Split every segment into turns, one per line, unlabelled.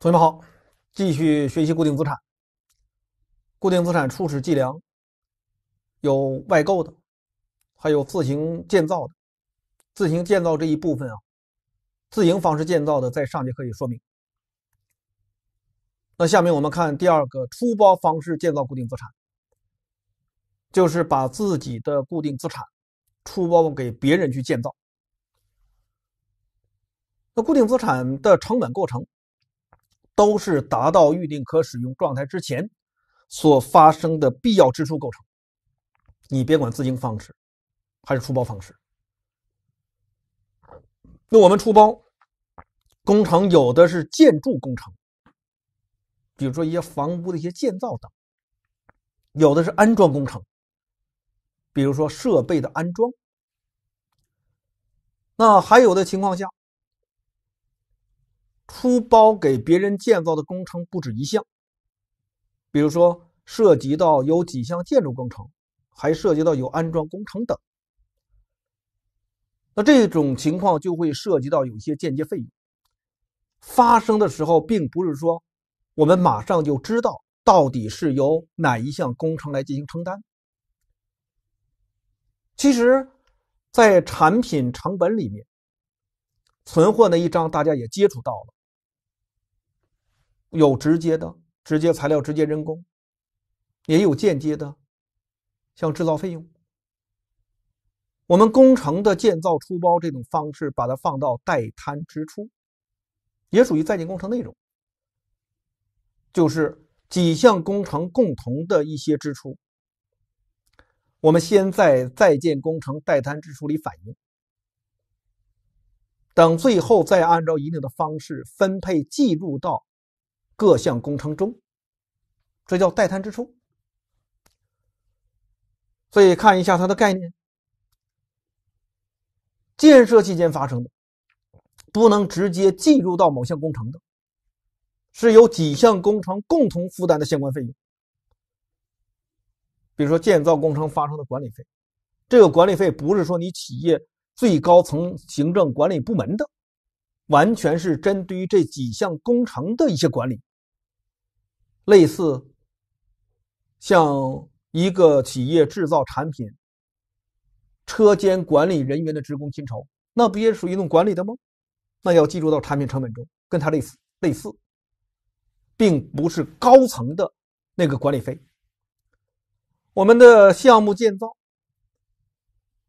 同学们好，继续学习固定资产。固定资产初始计量有外购的，还有自行建造的。自行建造这一部分啊，自营方式建造的，在上节课已说明。那下面我们看第二个出包方式建造固定资产，就是把自己的固定资产出包给别人去建造。那固定资产的成本构成。都是达到预定可使用状态之前所发生的必要支出构成。你别管资金方式还是出包方式。那我们出包工程有的是建筑工程，比如说一些房屋的一些建造等；有的是安装工程，比如说设备的安装。那还有的情况下。出包给别人建造的工程不止一项，比如说涉及到有几项建筑工程，还涉及到有安装工程等。那这种情况就会涉及到有一些间接费用发生的时候，并不是说我们马上就知道到底是由哪一项工程来进行承担。其实，在产品成本里面，存货那一章大家也接触到了。有直接的直接材料、直接人工，也有间接的，像制造费用。我们工程的建造出包这种方式，把它放到待摊支出，也属于在建工程内容。就是几项工程共同的一些支出，我们先在在建工程待摊支出里反映，等最后再按照一定的方式分配计入到。各项工程中，这叫待摊支出。所以看一下它的概念：建设期间发生的，不能直接计入到某项工程的，是由几项工程共同负担的相关费用。比如说建造工程发生的管理费，这个管理费不是说你企业最高层行政管理部门的，完全是针对于这几项工程的一些管理。类似，像一个企业制造产品，车间管理人员的职工薪酬，那不也属于一种管理的吗？那要计入到产品成本中，跟它类似类似，并不是高层的那个管理费。我们的项目建造，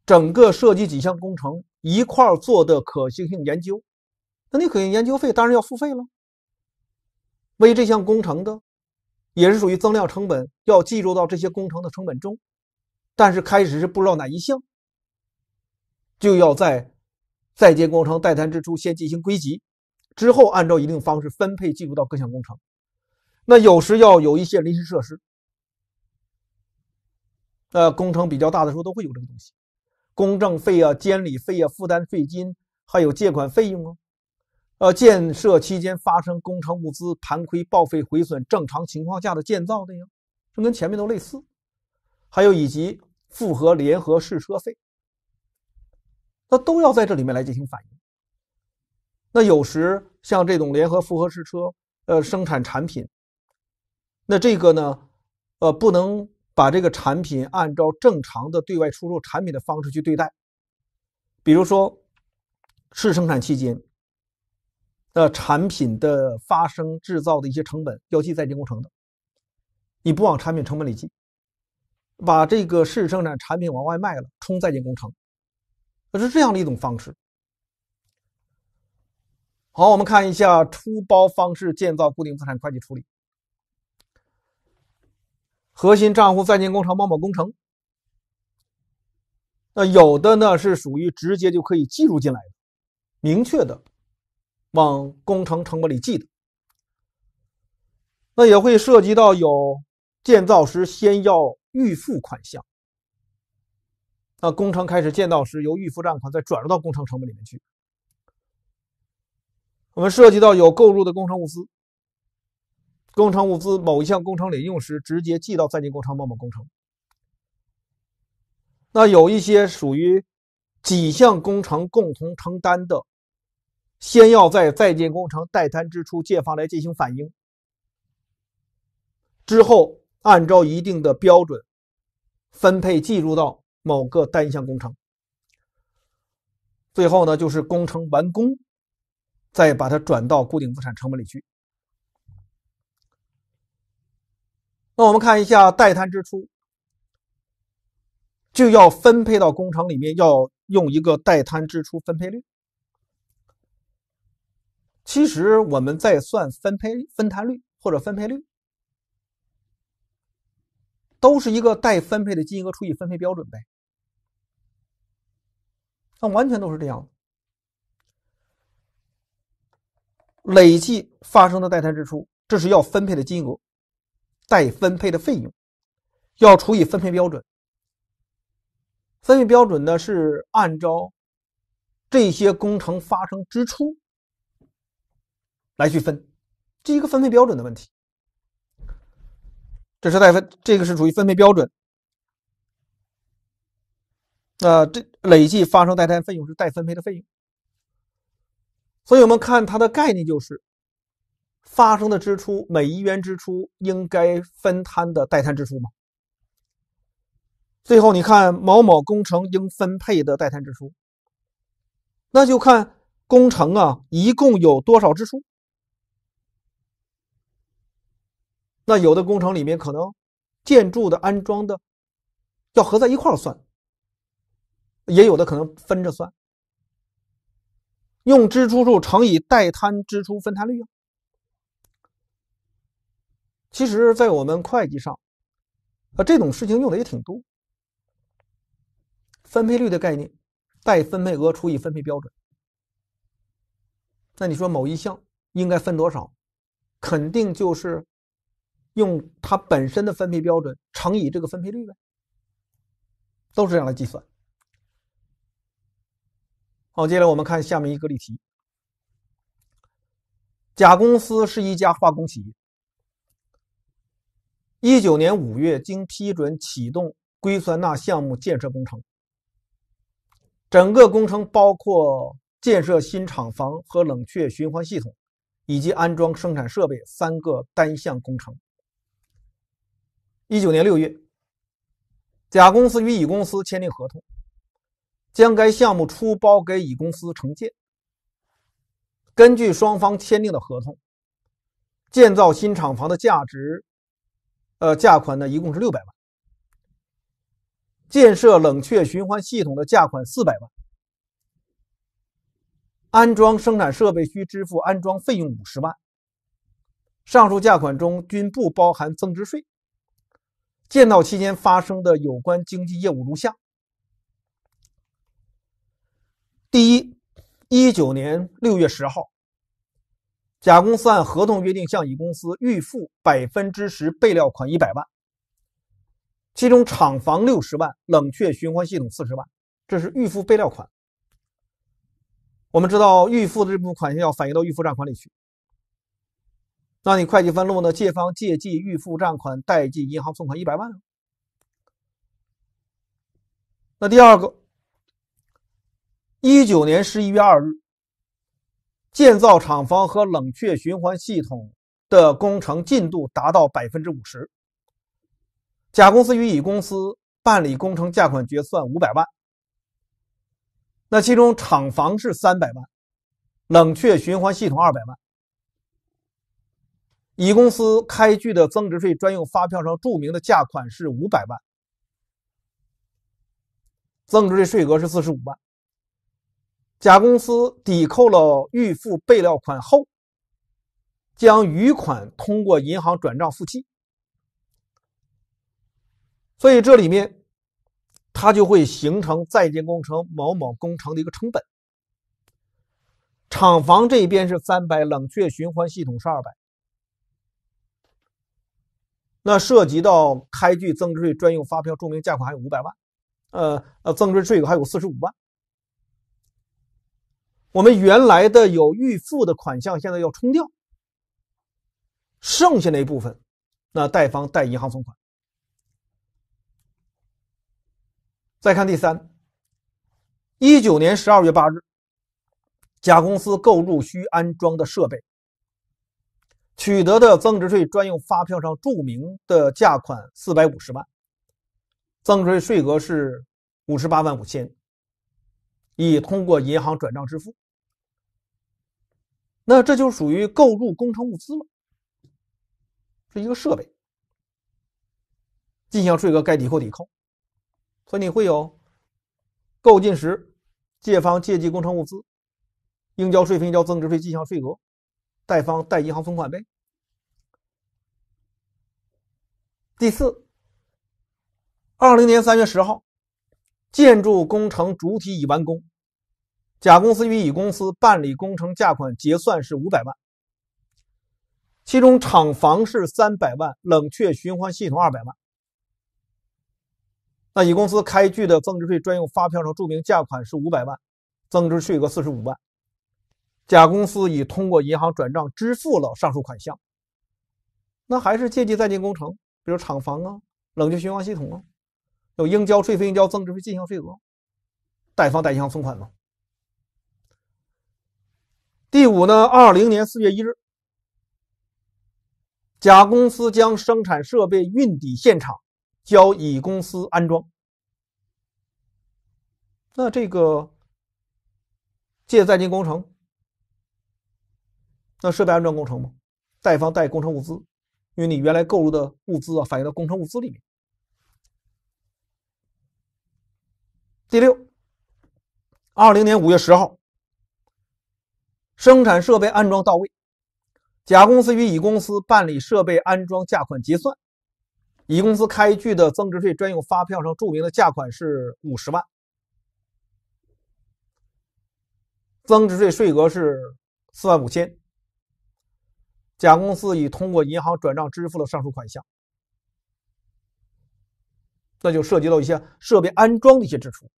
整个设计几项工程一块做的可行性研究，那你可行性研究费当然要付费了，为这项工程的。也是属于增量成本，要计入到这些工程的成本中，但是开始是不知道哪一项，就要在在建工程待摊支出先进行归集，之后按照一定方式分配计入到各项工程。那有时要有一些临时设施，呃，工程比较大的时候都会有这个东西，公证费啊、监理费啊、负担税金，还有借款费用啊，呃，建设期间发生工程物资盘亏、报废、毁损，正常情况下的建造的呀，这跟前面都类似。还有以及复合联合试车费，那都要在这里面来进行反映。那有时像这种联合复合试车，呃，生产产品，那这个呢，呃，不能把这个产品按照正常的对外出售产品的方式去对待。比如说试生产期间。那产品的发生制造的一些成本要记在建工程的，你不往产品成本里记，把这个试生产产品往外卖了，冲在建工程，它是这样的一种方式。好，我们看一下出包方式建造固定资产会计处理，核心账户在建工程某某工程。那有的呢是属于直接就可以计入进来的，明确的。往工程成本里记的，那也会涉及到有建造时先要预付款项，那工程开始建造时由预付账款再转入到工程成本里面去。我们涉及到有购入的工程物资，工程物资某一项工程领用时直接记到在建工程某某工程。那有一些属于几项工程共同承担的。先要在在建工程待摊支出借方来进行反映，之后按照一定的标准分配计入到某个单项工程，最后呢就是工程完工，再把它转到固定资产成本里去。那我们看一下待摊支出，就要分配到工程里面，要用一个待摊支出分配率。其实我们在算分配分摊率或者分配率，都是一个待分配的金额除以分配标准呗。那完全都是这样。累计发生的待摊支出，这是要分配的金额，待分配的费用，要除以分配标准。分配标准呢是按照这些工程发生支出。来去分，这一个分配标准的问题，这是在分，这个是属于分配标准。那这累计发生代摊费用是代分配的费用，所以我们看它的概念就是发生的支出，每一元支出应该分摊的代摊支出嘛。最后你看某某工程应分配的代摊支出，那就看工程啊一共有多少支出。那有的工程里面可能，建筑的安装的，要合在一块儿算，也有的可能分着算，用支出数乘以待摊支出分摊率啊。其实，在我们会计上，啊这种事情用的也挺多。分配率的概念，待分配额除以分配标准。那你说某一项应该分多少，肯定就是。用它本身的分配标准乘以这个分配率呗，都是这样来计算。好，接下来我们看下面一个例题。甲公司是一家化工企业。一九年五月，经批准启动硅酸钠项目建设工程。整个工程包括建设新厂房和冷却循环系统，以及安装生产设备三个单项工程。一九年六月，甲公司与乙公司签订合同，将该项目出包给乙公司承建。根据双方签订的合同，建造新厂房的价值，呃，价款呢一共是六百万。建设冷却循环系统的价款四百万。安装生产设备需支付安装费用五十万。上述价款中均不包含增值税。建造期间发生的有关经济业务如下：第一，一九年六月十号，甲公司按合同约定向乙公司预付百分之十备料款一百万，其中厂房六十万，冷却循环系统四十万，这是预付备料款。我们知道，预付的这部分款项要反映到预付账款里去。那你会计分录呢？借方借记预付账款，贷记银行存款一百万。那第二个，一九年十一月二日，建造厂房和冷却循环系统的工程进度达到百分之五十，甲公司与乙公司办理工程价款决算五百万。那其中厂房是三百万，冷却循环系统二百万。乙公司开具的增值税专用发票上注明的价款是五百万，增值税税额是四十五万。甲公司抵扣了预付备料款后，将余款通过银行转账付清。所以这里面，它就会形成在建工程某某工程的一个成本。厂房这边是三百，冷却循环系统是二百。那涉及到开具增值税专用发票，注明价款还有五百万，呃呃，增值税还有四十五万。我们原来的有预付的款项，现在要冲掉，剩下那一部分，那贷方贷银行存款。再看第三，一九年十二月八日，甲公司购入需安装的设备。取得的增值税专用发票上注明的价款四百五十万，增值税税额是五十八万五千，已通过银行转账支付。那这就属于购入工程物资了，是一个设备。进项税额该抵扣抵扣，所以你会有购进时借方借记工程物资，应交税费应交增值税进项税额。贷方贷银行存款呗。第四，二零年三月十号，建筑工程主体已完工，甲公司与乙公司办理工程价款结算是五百万，其中厂房是三百万，冷却循环系统二百万。那乙公司开具的增值税专用发票上注明价款是五百万，增值税额四十五万。甲公司已通过银行转账支付了上述款项，那还是借记在建工程，比如厂房啊、冷却循环系统啊，有应交税费、应交增值税进项税额，贷方贷银行存款吗？第五呢，二零年四月一日，甲公司将生产设备运抵现场，交乙公司安装，那这个借在建工程。那设备安装工程吗？贷方贷工程物资，因为你原来购入的物资啊，反映到工程物资里面。第六，二零年五月十号，生产设备安装到位，甲公司与乙公司办理设备安装价款结算，乙公司开具的增值税专用发票上注明的价款是五十万，增值税税额是四万五千。甲公司已通过银行转账支付了上述款项，那就涉及到一些设备安装的一些支出，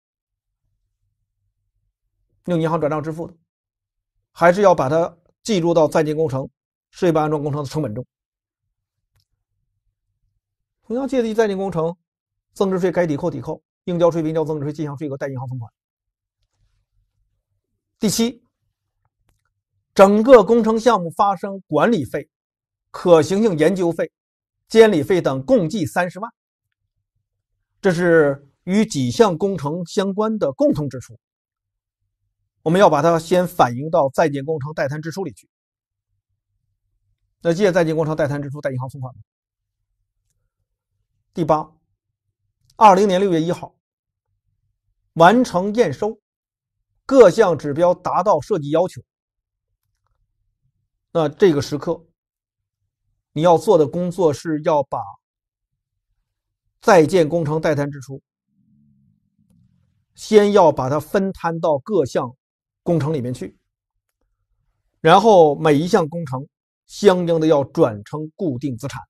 用银行转账支付的，还是要把它计入到在建工程设备安装工程的成本中。同样借记在建工程，增值税该抵扣抵扣，应交税应交增值税进项税额贷银行存款。第七。整个工程项目发生管理费、可行性研究费、监理费等共计三十万，这是与几项工程相关的共同支出。我们要把它先反映到在建工程待摊支出里去。那借在建工程待摊支出，贷银行存款。第八，二零年六月一号完成验收，各项指标达到设计要求。那这个时刻，你要做的工作是要把在建工程待摊支出，先要把它分摊到各项工程里面去，然后每一项工程相应的要转成固定资产。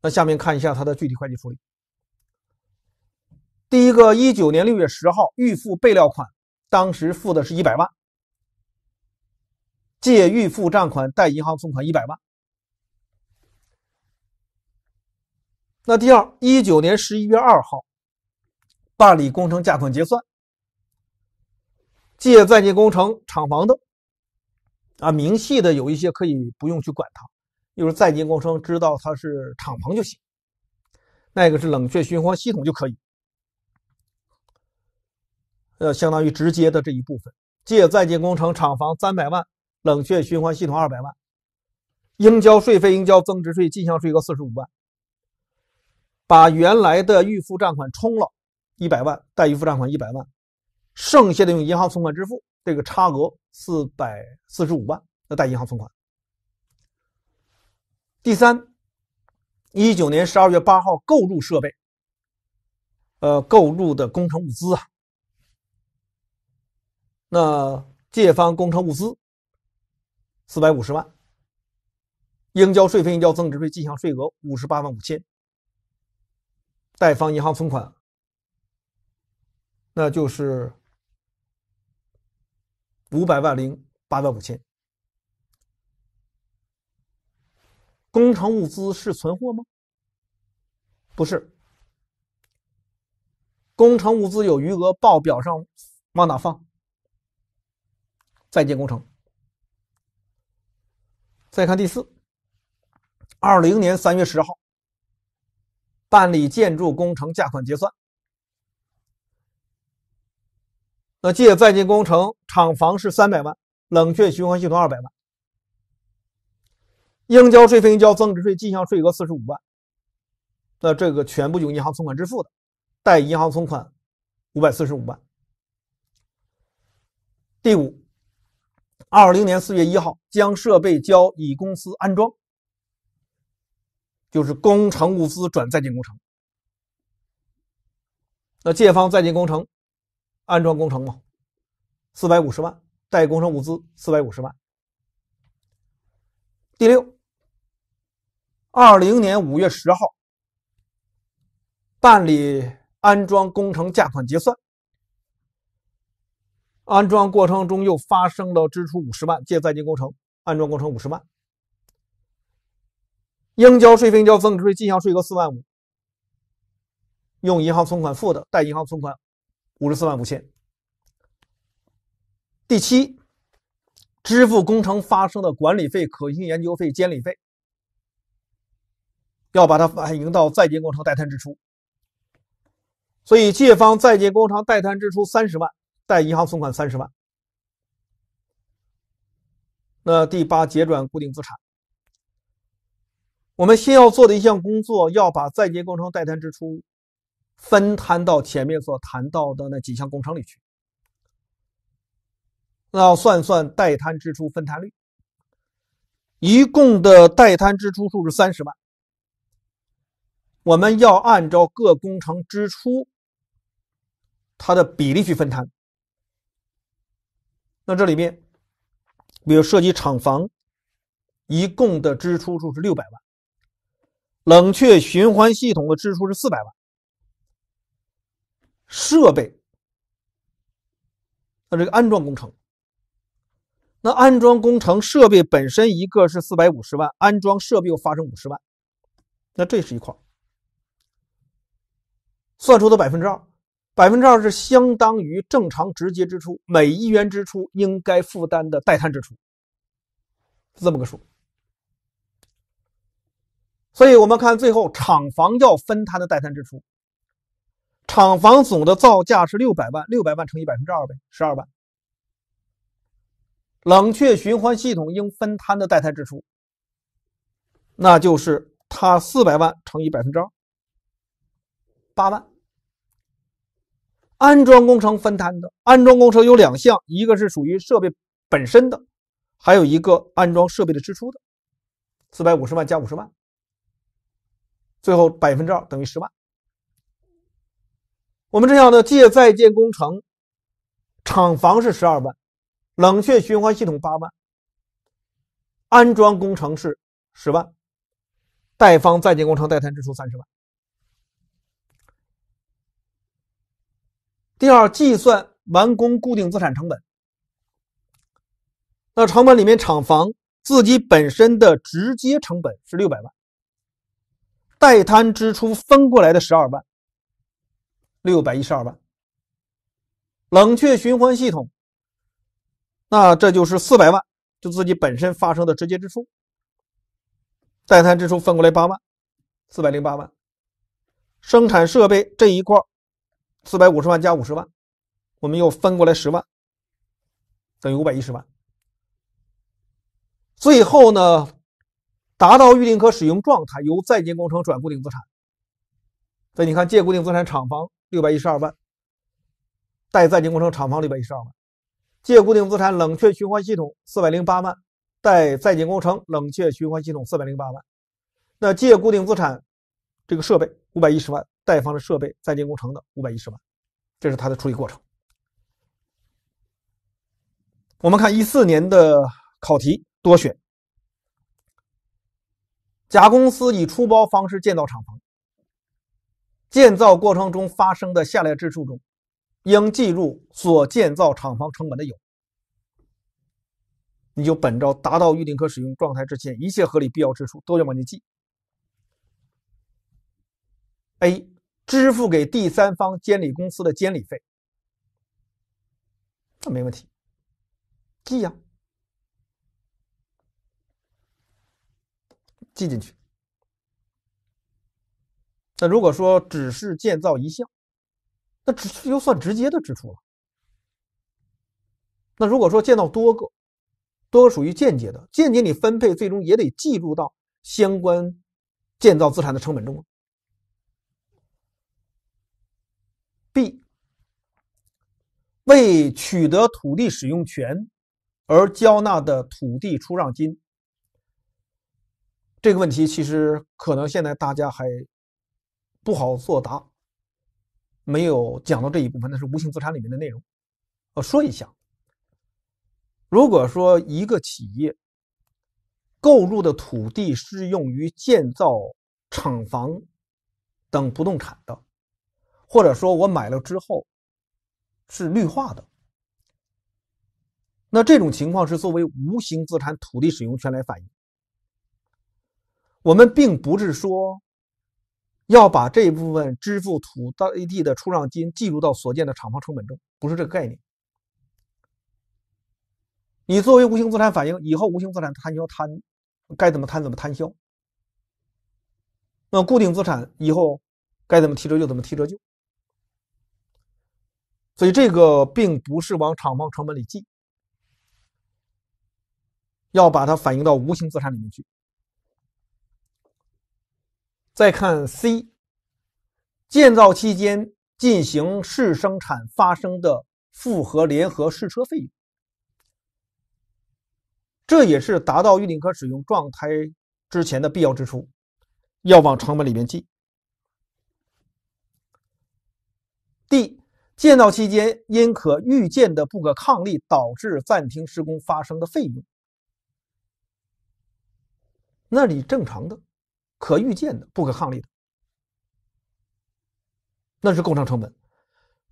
那下面看一下它的具体会计处理。第一个，一九年六月十号预付备料款，当时付的是一百万。借预付账款贷银行存款一百万。那第二一九年十一月二号，办理工程价款结算，借在建工程厂房的啊，明细的有一些可以不用去管它，就是在建工程知道它是厂房就行，那个是冷却循环系统就可以，呃，相当于直接的这一部分借在建工程厂房三百万。冷却循环系统二百万，应交税费、应交增值税、进项税额四十五万，把原来的预付账款充了，一百万待预付账款一百万，剩下的用银行存款支付，这个差额四百四十五万那贷银行存款。第三，一九年十二月八号购入设备，呃，购入的工程物资啊，那借方工程物资。四百五十万，应交税费应交增值税进项税额五十八万五千，贷方银行存款，那就是五百万零八万五千。工程物资是存货吗？不是，工程物资有余额，报表上往哪放？在建工程。再看第四，二零年三月十号办理建筑工程价款结算，那借在建工程厂房是三百万，冷却循环系统二百万，应交税费应交增值税进项税额四十五万，那这个全部用银行存款支付的，贷银行存款五百四十五万。第五。二零年四月一号，将设备交乙公司安装，就是工程物资转在建工程。那借方在建工程，安装工程嘛，四百五十万，代工程物资四百五十万。第六，二零年五月十号，办理安装工程价款结算。安装过程中又发生了支出五十万，借在建工程安装工程五十万，应交税费应交增值税进项税额四万五，用银行存款付的，贷银行存款五十四万五千。第七，支付工程发生的管理费、可行性研究费、监理费，要把它反映到在建工程待摊支出，所以借方在建工程待摊支出三十万。在银行存款三十万，那第八结转固定资产。我们先要做的一项工作，要把在建工程待摊支出分摊到前面所谈到的那几项工程里去。那要算算带摊支出分摊率，一共的带摊支出数是三十万，我们要按照各工程支出它的比例去分摊。那这里面，比如涉及厂房，一共的支出数是六百万。冷却循环系统的支出是四百万。设备，那这个安装工程，那安装工程设备本身一个是四百五十万，安装设备又发生五十万，那这是一块，算出的百分之二。百分之二是相当于正常直接支出，每一元支出应该负担的待摊支出，是这么个数。所以我们看最后厂房要分摊的待摊支出，厂房总的造价是六百万，六百万乘以百分之二呗，十二万。冷却循环系统应分摊的待摊支出，那就是它四百万乘以百分之二，八万。安装工程分摊的安装工程有两项，一个是属于设备本身的，还有一个安装设备的支出的，四百五十万加五十万，最后百分之二等于十万。我们这样的借在建工程厂房是十二万，冷却循环系统八万，安装工程是十万，贷方在建工程代摊支出三十万。第二，计算完工固定资产成本。那成本里面，厂房自己本身的直接成本是六百万，代摊支出分过来的十二万，六百一十二万。冷却循环系统，那这就是四百万，就自己本身发生的直接支出，代摊支出分过来八万，四百零八万。生产设备这一块。四百五十万加五十万，我们又分过来十万，等于五百一十万。最后呢，达到预定可使用状态，由在建工程转固定资产。所以你看，借固定资产厂房六百一十二万，贷在建工程厂房六百一十二万；借固定资产冷却循环系统四百零八万，贷在建工程冷却循环系统四百零八万。那借固定资产这个设备五百一十万。贷方的设备在建工程的五百一十万，这是它的处理过程。我们看一四年的考题多选，甲公司以出包方式建造厂房，建造过程中发生的下列支出中，应计入所建造厂房成本的有，你就本着达到预定可使用状态之前，一切合理必要支出都要往里记。A 支付给第三方监理公司的监理费，那没问题，记呀，记进去。那如果说只是建造一项，那只就算直接的支出了。那如果说建造多个，多属于间接的，间接你分配最终也得计入到相关建造资产的成本中。B 为取得土地使用权而交纳的土地出让金，这个问题其实可能现在大家还不好作答，没有讲到这一部分，那是无形资产里面的内容。我说一下，如果说一个企业购入的土地是用于建造厂房等不动产的。或者说我买了之后是绿化的，那这种情况是作为无形资产土地使用权来反映。我们并不是说要把这部分支付土地的出让金计入到所建的厂房成本中，不是这个概念。你作为无形资产反映以后，无形资产摊销摊该怎么摊怎么摊销。那固定资产以后该怎么提折旧怎么提折旧。所以这个并不是往厂房成本里记，要把它反映到无形资产里面去。再看 C，建造期间进行试生产发生的复合联合试车费用，这也是达到预定可使用状态之前的必要支出，要往成本里面记。D。建造期间因可预见的不可抗力导致暂停施工发生的费用，那你正常的、可预见的、不可抗力的，那是构成成本。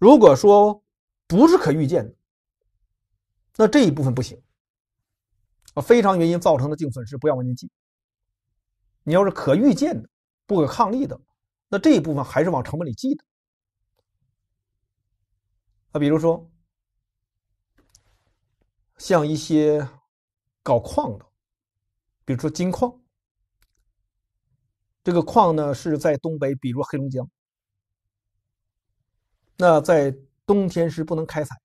如果说不是可预见的，那这一部分不行啊！非常原因造成的净损失不要完全记。你要是可预见的、不可抗力的，那这一部分还是往成本里记的。啊，比如说，像一些搞矿的，比如说金矿，这个矿呢是在东北，比如黑龙江，那在冬天是不能开采。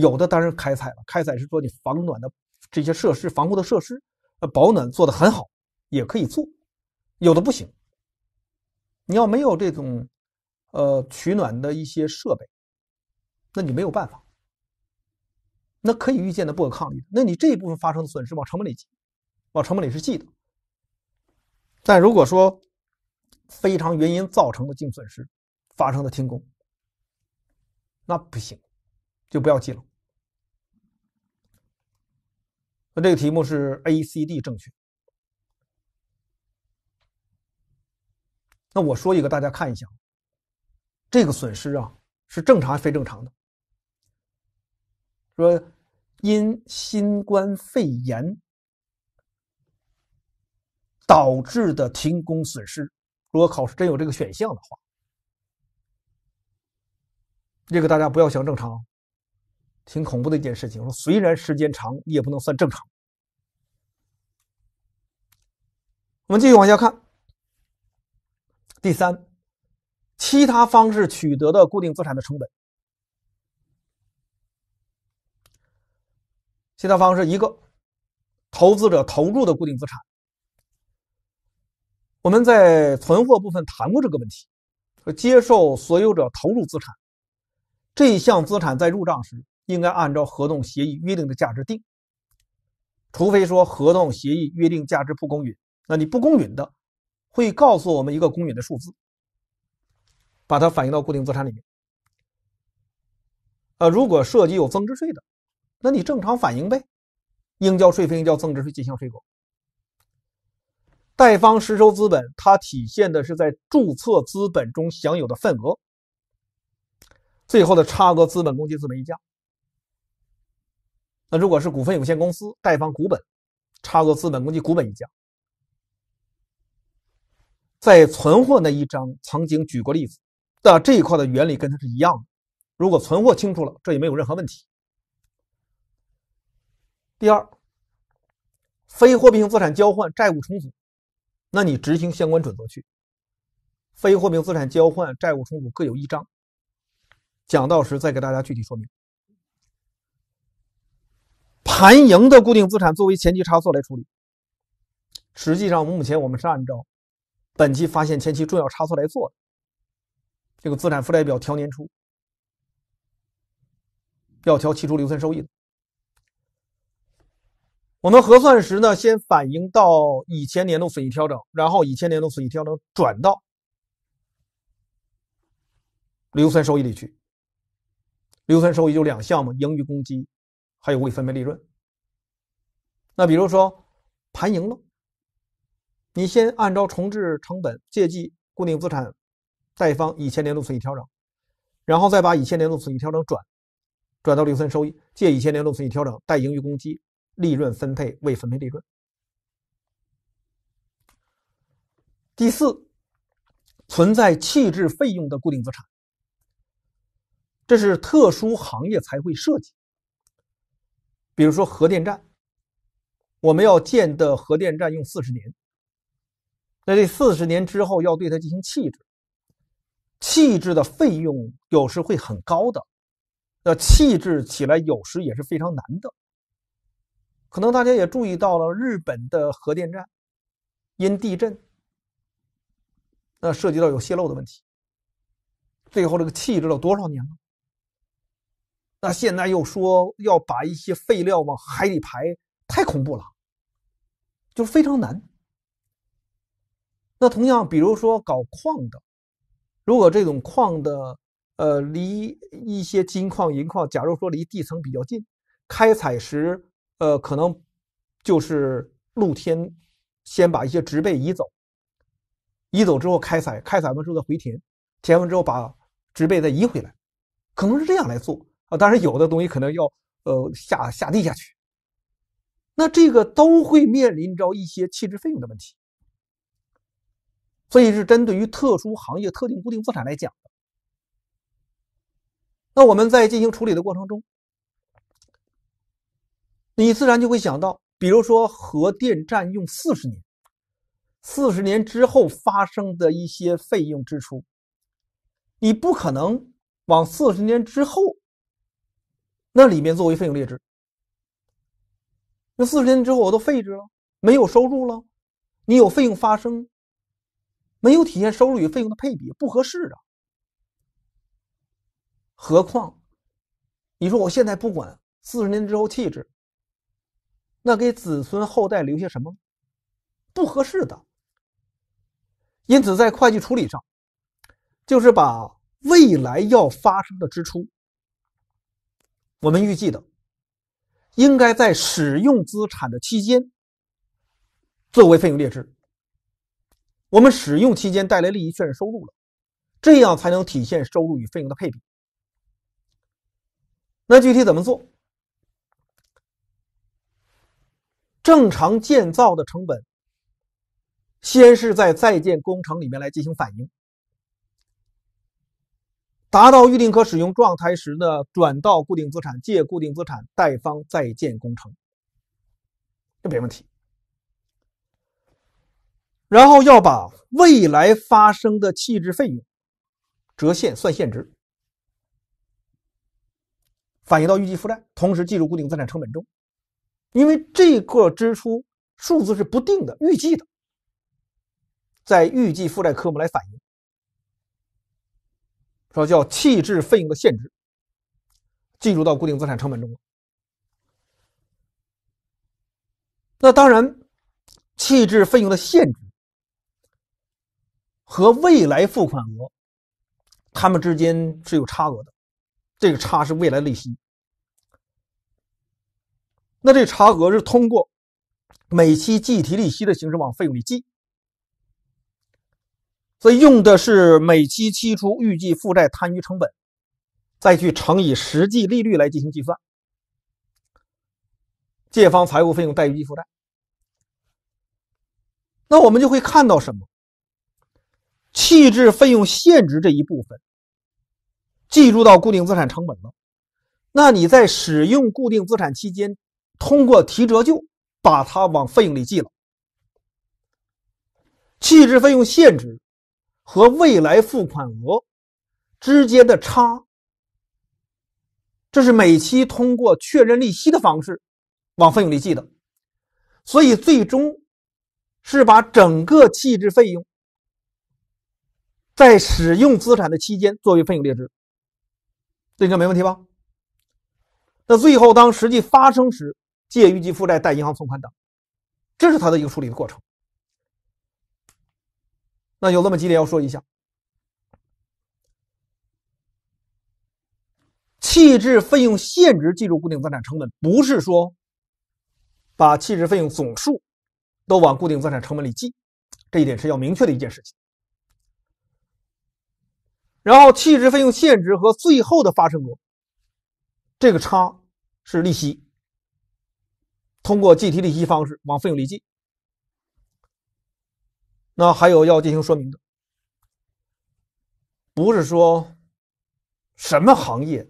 有的当然开采了，开采是说你防暖的这些设施、防护的设施，呃，保暖做的很好，也可以做；有的不行，你要没有这种呃取暖的一些设备。那你没有办法，那可以预见的不可抗力，那你这一部分发生的损失往成本里记，往成本里是记的。但如果说非常原因造成的净损失发生的停工，那不行，就不要记了。那这个题目是 A、C、D 正确。那我说一个，大家看一下，这个损失啊是正常还是非正常的？说因新冠肺炎导致的停工损失，如果考试真有这个选项的话，这个大家不要想正常，挺恐怖的一件事情。说虽然时间长，也不能算正常。我们继续往下看。第三，其他方式取得的固定资产的成本。其他方式一个投资者投入的固定资产。我们在存货部分谈过这个问题，接受所有者投入资产，这一项资产在入账时应该按照合同协议约定的价值定，除非说合同协议约定价值不公允，那你不公允的，会告诉我们一个公允的数字，把它反映到固定资产里面。呃，如果涉及有增值税的。那你正常反应呗，应交税费、应交增值税进项税额，贷方实收资本，它体现的是在注册资本中享有的份额，最后的差额资本公积资本溢价。那如果是股份有限公司，贷方股本，差额资本公积股本溢价。在存货那一章，曾经举过例子，那这一块的原理跟它是一样的。如果存货清楚了，这也没有任何问题。第二，非货币性资产交换、债务重组，那你执行相关准则去。非货币性资产交换、债务重组各有一章，讲到时再给大家具体说明。盘盈的固定资产作为前期差错来处理，实际上目前我们是按照本期发现前期重要差错来做的。这个资产负债表调年初，要调期初留存收益。的。我们核算时呢，先反映到以前年度损益调整，然后以前年度损益调整转到留存收益里去。留存收益就两项嘛，盈余公积，还有未分配利润。那比如说盘盈了，你先按照重置成本借记固定资产，贷方以前年度损益调整，然后再把以前年度损益调整转转到留存收益，借以前年度损益调整，贷盈余公积。利润分配未分配利润。第四，存在弃置费用的固定资产，这是特殊行业才会设计。比如说核电站，我们要建的核电站用四十年，那这四十年之后要对它进行弃置，弃置的费用有时会很高的，那弃置起来有时也是非常难的。可能大家也注意到了，日本的核电站因地震，那涉及到有泄漏的问题，最后这个弃置了多少年了？那现在又说要把一些废料往海里排，太恐怖了，就非常难。那同样，比如说搞矿的，如果这种矿的，呃，离一些金矿、银矿，假如说离地层比较近，开采时，呃，可能就是露天，先把一些植被移走，移走之后开采，开采完之后再回填，填完之后把植被再移回来，可能是这样来做啊。当然，有的东西可能要呃下下地下去，那这个都会面临着一些弃置费用的问题，所以是针对于特殊行业特定固定资产来讲。那我们在进行处理的过程中。你自然就会想到，比如说核电站用四十年，四十年之后发生的一些费用支出，你不可能往四十年之后那里面作为费用列支。那四十年之后我都废止了，没有收入了，你有费用发生，没有体现收入与费用的配比，不合适啊。何况，你说我现在不管四十年之后弃置，那给子孙后代留下什么？不合适的。因此，在会计处理上，就是把未来要发生的支出，我们预计的，应该在使用资产的期间作为费用列支。我们使用期间带来利益确认收入了，这样才能体现收入与费用的配比。那具体怎么做？正常建造的成本，先是在在建工程里面来进行反映，达到预定可使用状态时呢，转到固定资产，借固定资产，贷方在建工程，这没问题。然后要把未来发生的弃置费用折现算现值，反映到预计负债，同时计入固定资产成本中。因为这个支出数字是不定的、预计的，在预计负债科目来反映，说叫弃置费用的限制，计入到固定资产成本中了。那当然，弃置费用的限值和未来付款额，它们之间是有差额的，这个差是未来利息。那这差额是通过每期计提利息的形式往费用里记，所以用的是每期期初预计负债摊余成本，再去乘以实际利率来进行计算。借方财务费用，贷计负债。那我们就会看到什么？弃置费用现值这一部分计入到固定资产成本了。那你在使用固定资产期间？通过提折旧把它往费用里记了，弃置费用现值和未来付款额之间的差，这是每期通过确认利息的方式往费用里记的，所以最终是把整个弃置费用在使用资产的期间作为费用列支，这应该没问题吧？那最后当实际发生时，借预计负债、贷银行存款等，这是它的一个处理的过程。那有那么几点要说一下：，弃置费用限值计入固定资产成本，不是说把弃置费用总数都往固定资产成本里记，这一点是要明确的一件事情。然后，弃置费用限值和最后的发生额这个差是利息。通过计提利息方式往费用里记，那还有要进行说明的，不是说什么行业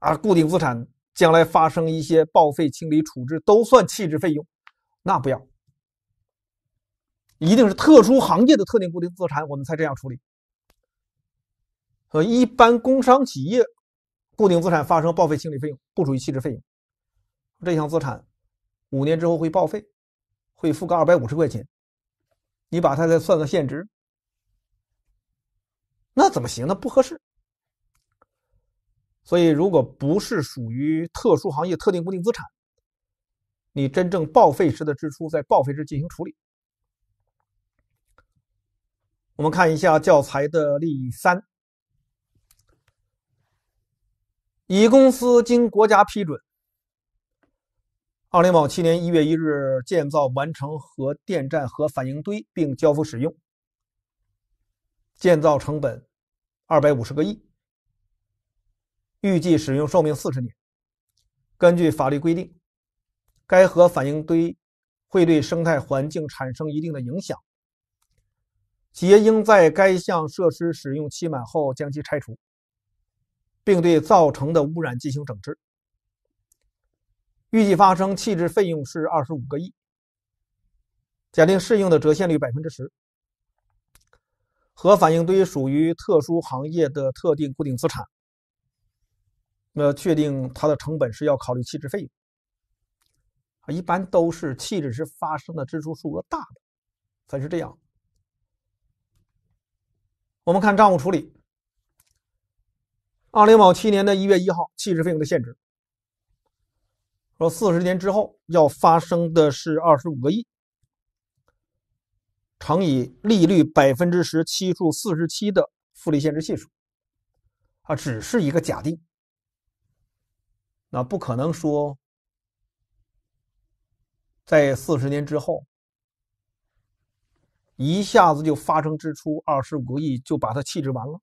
啊，固定资产将来发生一些报废清理处置都算弃置费用，那不要，一定是特殊行业的特定固定资产我们才这样处理，和一般工商企业固定资产发生报废清理费用不属于弃置费用，这项资产。五年之后会报废，会付个二百五十块钱。你把它再算算现值，那怎么行？呢？不合适。所以，如果不是属于特殊行业特定固定资产，你真正报废时的支出，在报废时进行处理。我们看一下教材的例三：乙公司经国家批准。二零零七年一月一日建造完成核电站和反应堆并交付使用，建造成本二百五十个亿，预计使用寿命四十年。根据法律规定，该核反应堆会对生态环境产生一定的影响，企业应在该项设施使用期满后将其拆除，并对造成的污染进行整治。预计发生弃置费用是二十五个亿。假定适用的折现率百分之十。核反应堆属于特殊行业的特定固定资产，那确定它的成本是要考虑弃置费用。一般都是弃置时发生的支出数额大，才是这样。我们看账务处理：二零某七年的一月一号，弃置费用的限制，说四十年之后要发生的是二十五个亿，乘以利率百分之十七，数四十七的复利限制系数，啊，只是一个假定。那不可能说，在四十年之后，一下子就发生支出二十五个亿，就把它弃置完了。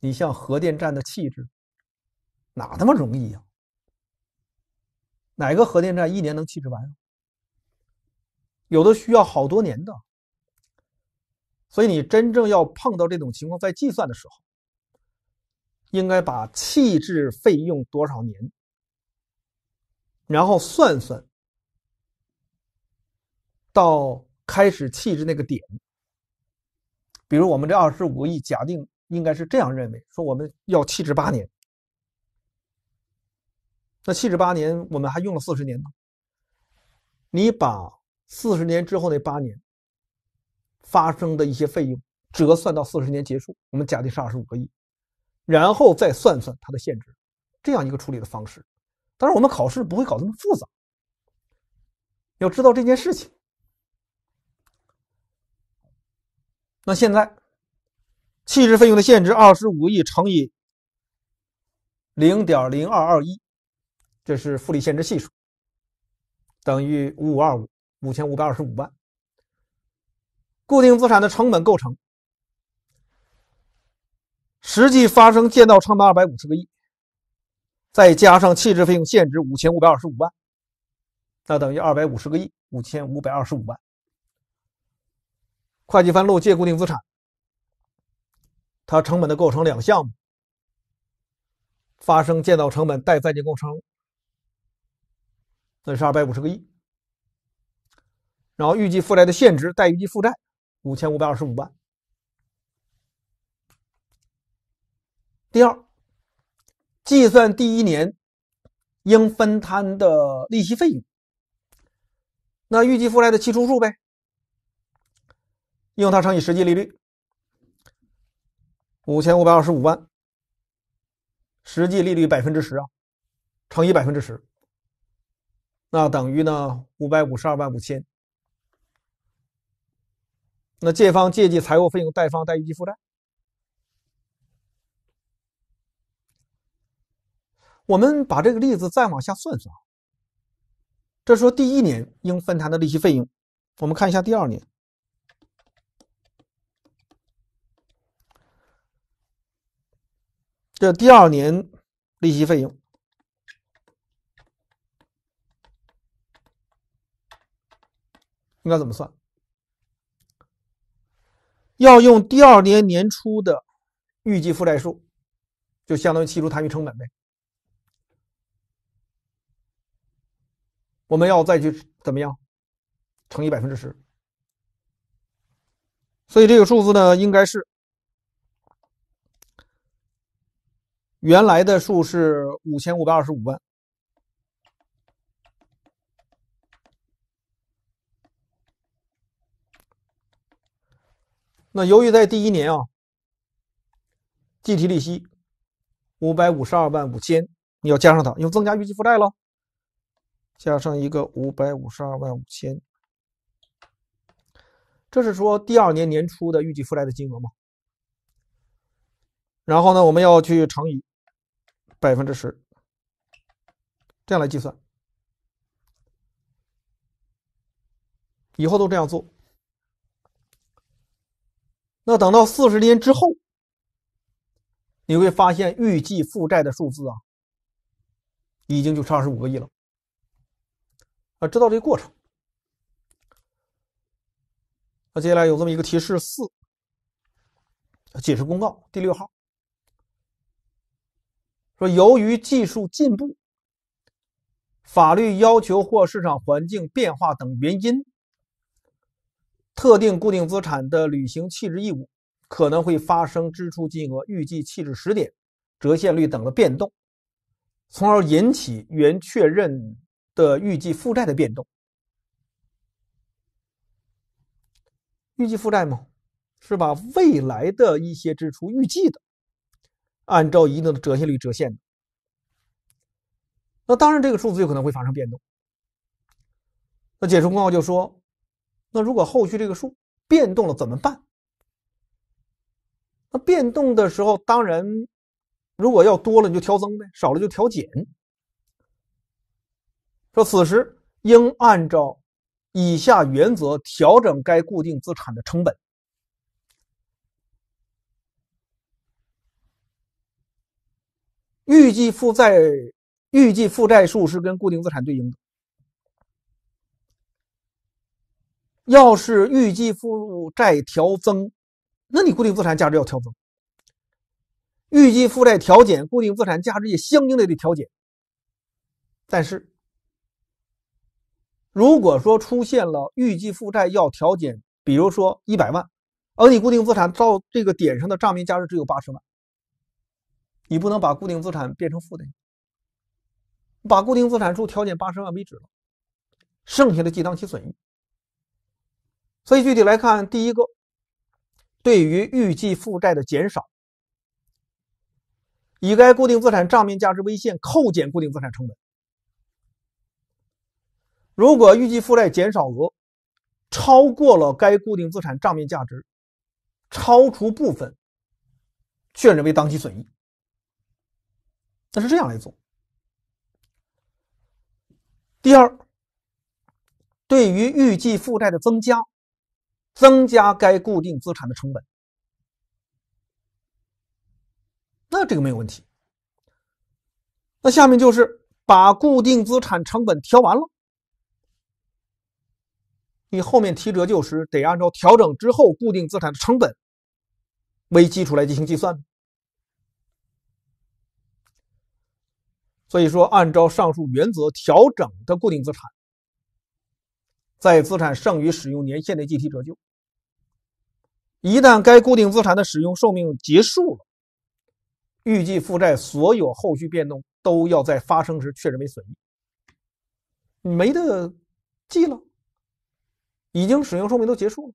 你像核电站的弃置，哪那么容易呀？哪个核电站一年能弃置完？有的需要好多年的，所以你真正要碰到这种情况在计算的时候，应该把弃置费用多少年，然后算算到开始弃置那个点。比如我们这二十五个亿，假定应该是这样认为：说我们要弃置八年。那七十八年我们还用了四十年，呢。你把四十年之后那八年发生的一些费用折算到四十年结束，我们假定是二十五个亿，然后再算算它的现值，这样一个处理的方式。当然，我们考试不会搞这么复杂，要知道这件事情。那现在弃置费用的限值二十五亿乘以零点零二二一。这是复利现值系数等于五五二五五千五百二十五万。固定资产的成本构成，实际发生建造成本二百五十个亿，再加上弃置费用现值五千五百二十五万，那等于二百五十个亿五千五百二十五万。会计分录借固定资产，它成本的构成两项目，发生建造成本贷在建工程。那是二百五十个亿，然后预计负债的现值带预计负债五千五百二十五万。第二，计算第一年应分摊的利息费用。那预计负债的期初数呗，用它乘以实际利率，五千五百二十五万，实际利率百分之十啊，乘以百分之十。那等于呢五百五十二万五千。那借方借记财务费用，贷方贷预计负债。我们把这个例子再往下算算。这说第一年应分摊的利息费用，我们看一下第二年。这第二年利息费用。应该怎么算？要用第二年年初的预计负债数，就相当于期初摊余成本呗。我们要再去怎么样，乘以百分之十。所以这个数字呢，应该是原来的数是五千五百二十五万。那由于在第一年啊，计提利息五百五十二万五千，你要加上它，又增加预计负债了，加上一个五百五十二万五千，这是说第二年年初的预计负债的金额吗？然后呢，我们要去乘以百分之十，这样来计算，以后都这样做。那等到四十天之后，你会发现预计负债的数字啊，已经就差二十五个亿了。啊，知道这个过程。那接下来有这么一个提示四，解释公告第六号，说由于技术进步、法律要求或市场环境变化等原因。特定固定资产的履行弃置义务可能会发生支出金额、预计弃置时点、折现率等的变动，从而引起原确认的预计负债的变动。预计负债吗？是把未来的一些支出预计的，按照一定的折现率折现的。那当然，这个数字有可能会发生变动。那解除公告就说。那如果后续这个数变动了怎么办？那变动的时候，当然，如果要多了你就调增呗，少了就调减。说此时应按照以下原则调整该固定资产的成本。预计负债，预计负债数是跟固定资产对应的。要是预计负债调增，那你固定资产价值要调增；预计负债调减，固定资产价值也相应的得调减。但是，如果说出现了预计负债要调减，比如说一百万，而你固定资产到这个点上的账面价值只有八十万，你不能把固定资产变成负的，把固定资产数调减八十万为止，剩下的即当其损益。所以具体来看，第一个，对于预计负债的减少，以该固定资产账面价值为限扣减固定资产成本。如果预计负债减少额超过了该固定资产账面价值，超出部分确认为当期损益。那是这样来做。第二，对于预计负债的增加。增加该固定资产的成本，那这个没有问题。那下面就是把固定资产成本调完了，你后面提折旧时得按照调整之后固定资产的成本为基础来进行计算。所以说，按照上述原则调整的固定资产。在资产剩余使用年限内计提折旧。一旦该固定资产的使用寿命结束了，预计负债所有后续变动都要在发生时确认为损益，没得记了，已经使用寿命都结束了，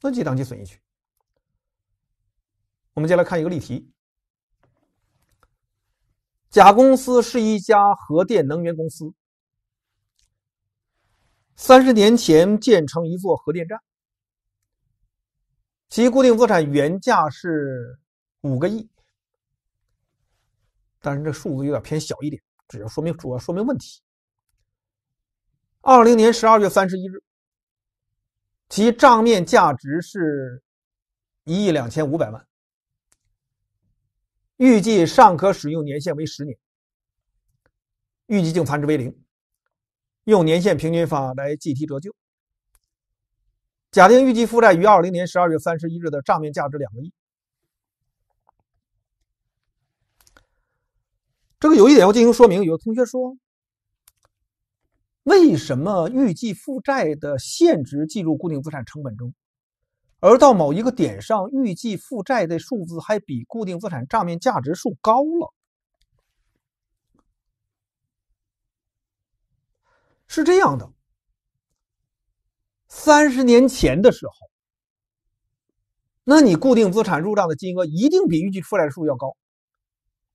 那记当期损益去。我们接来看一个例题：甲公司是一家核电能源公司。三十年前建成一座核电站，其固定资产原价是五个亿，但是这数字有点偏小一点，只要说明主要说明问题。二零年十二月三十一日，其账面价值是一亿两千五百万，预计尚可使用年限为十年，预计净残值为零。用年限平均法来计提折旧。假定预计负债于二零年十二月三十一日的账面价值两个亿。这个有一点要进行说明，有的同学说，为什么预计负债的现值计入固定资产成本中，而到某一个点上，预计负债的数字还比固定资产账面价值数高了？是这样的，三十年前的时候，那你固定资产入账的金额一定比预计负债数要高，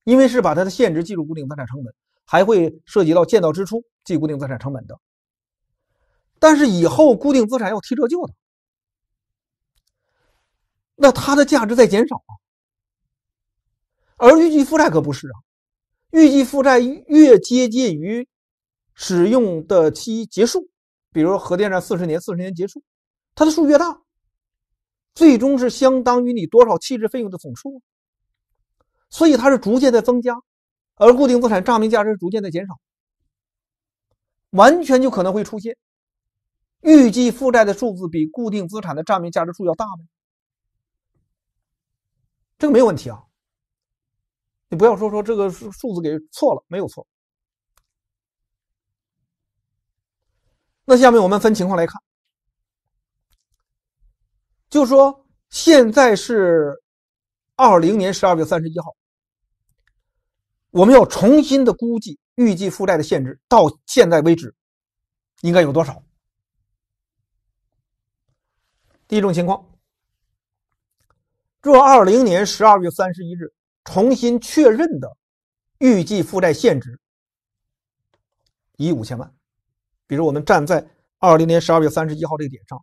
因为是把它的现值计入固定资产成本，还会涉及到建造支出计固定资产成本的。但是以后固定资产要提折旧的，那它的价值在减少，啊，而预计负债可不是啊，预计负债越接近于。使用的期结束，比如核电站四十年，四十年结束，它的数越大，最终是相当于你多少弃置费用的总数，所以它是逐渐在增加，而固定资产账面价值逐渐在减少，完全就可能会出现预计负债的数字比固定资产的账面价值数要大呗，这个没有问题啊，你不要说说这个数数字给错了，没有错。那下面我们分情况来看，就说现在是二零年十二月三十一号，我们要重新的估计预计负债的限制，到现在为止应该有多少？第一种情况，若二零年十二月三十一日重新确认的预计负债限值一五千万。比如我们站在二零年十二月三十一号这个点上，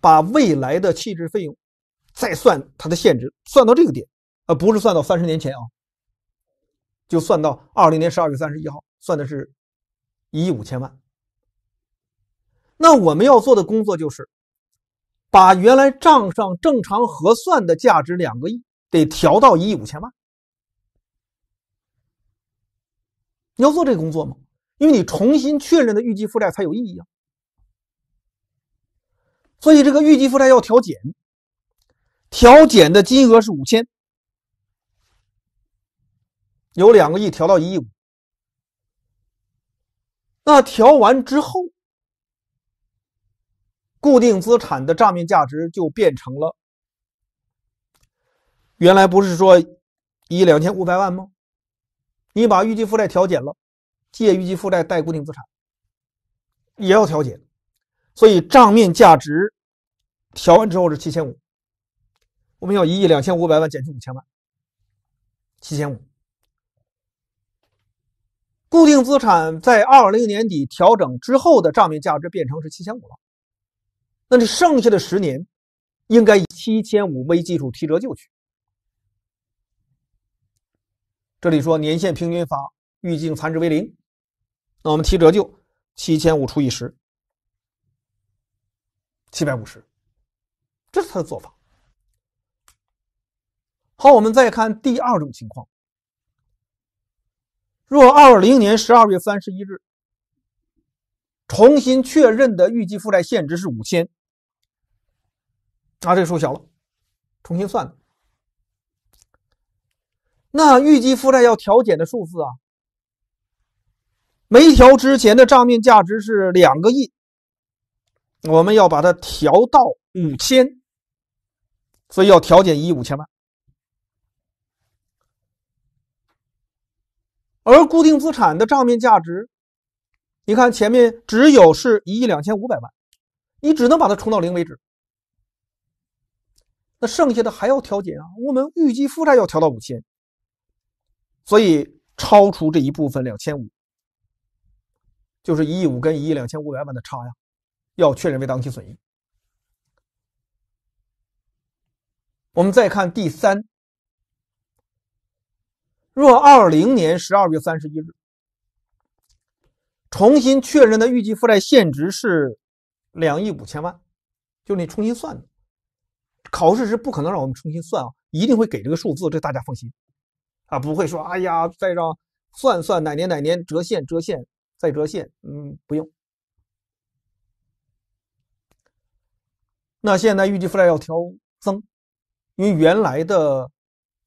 把未来的弃置费用再算它的现值，算到这个点，啊，不是算到三十年前啊，就算到二零年十二月三十一号，算的是，一亿五千万。那我们要做的工作就是，把原来账上正常核算的价值两个亿，得调到一亿五千万。你要做这个工作吗？因为你重新确认的预计负债才有意义啊，所以这个预计负债要调减，调减的金额是五千，有两个亿调到一亿五，那调完之后，固定资产的账面价值就变成了，原来不是说一两千五百万吗？你把预计负债调减了。借预计负债贷固定资产，也要调节。所以账面价值调完之后是七千五。我们要一亿两千五百万减去五千万，七千五。固定资产在二零年底调整之后的账面价值变成是七千五了，那你剩下的十年应该以七千五为基础提折旧去。这里说年限平均法，预计残值为零。那我们提折旧，七千五除以十，七百五十，这是他的做法。好，我们再看第二种情况，若二零年十二月三十一日重新确认的预计负债现值是五千，啊，这个数小了，重新算的。那预计负债要调减的数字啊？没调之前的账面价值是两个亿，我们要把它调到五千，所以要调减一亿五千万。而固定资产的账面价值，你看前面只有是一亿两千五百万，你只能把它冲到零为止，那剩下的还要调减啊。我们预计负债要调到五千，所以超出这一部分两千五。就是一亿五跟一亿两千五百万的差呀，要确认为当期损益。我们再看第三，若二零年十二月三十一日重新确认的预计负债现值是两亿五千万，就你重新算的。考试时不可能让我们重新算啊，一定会给这个数字，这大家放心啊，不会说哎呀再让算算哪年哪年折现折现。再折现，嗯，不用。那现在预计负债要调增，因为原来的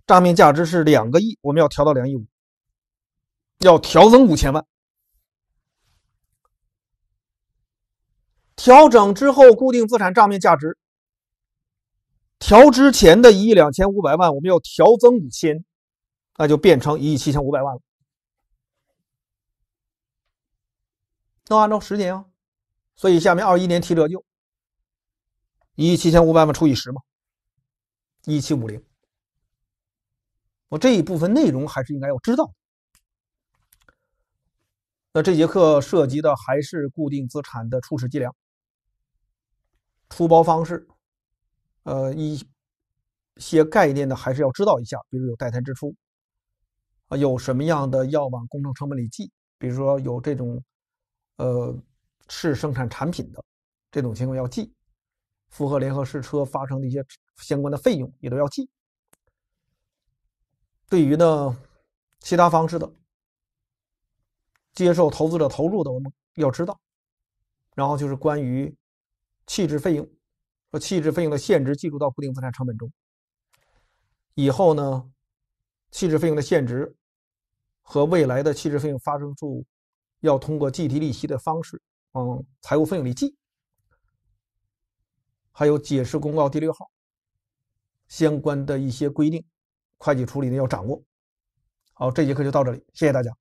账面价值是两个亿，我们要调到两亿五，要调增五千万。调整之后，固定资产账面价值，调之前的一亿两千五百万，我们要调增五千，那就变成一亿七千五百万了。那按照十年，所以下面二一年提折旧，一亿七千五百万除以十嘛，一七五零。我这一部分内容还是应该要知道。那这节课涉及的还是固定资产的初始计量、出包方式，呃，一些概念呢还是要知道一下，比如有待摊支出啊，有什么样的要往工程成本里记，比如说有这种。呃，是生产产品的这种情况要记，符合联合试车发生的一些相关的费用也都要记。对于呢其他方式的接受投资者投入的，我们要知道。然后就是关于弃置费用和弃置费用的限值计入到固定资产成本中，以后呢弃置费用的限值和未来的弃置费用发生数。要通过计提利息的方式往财务费用里记，还有解释公告第六号相关的一些规定，会计处理呢要掌握。好，这节课就到这里，谢谢大家。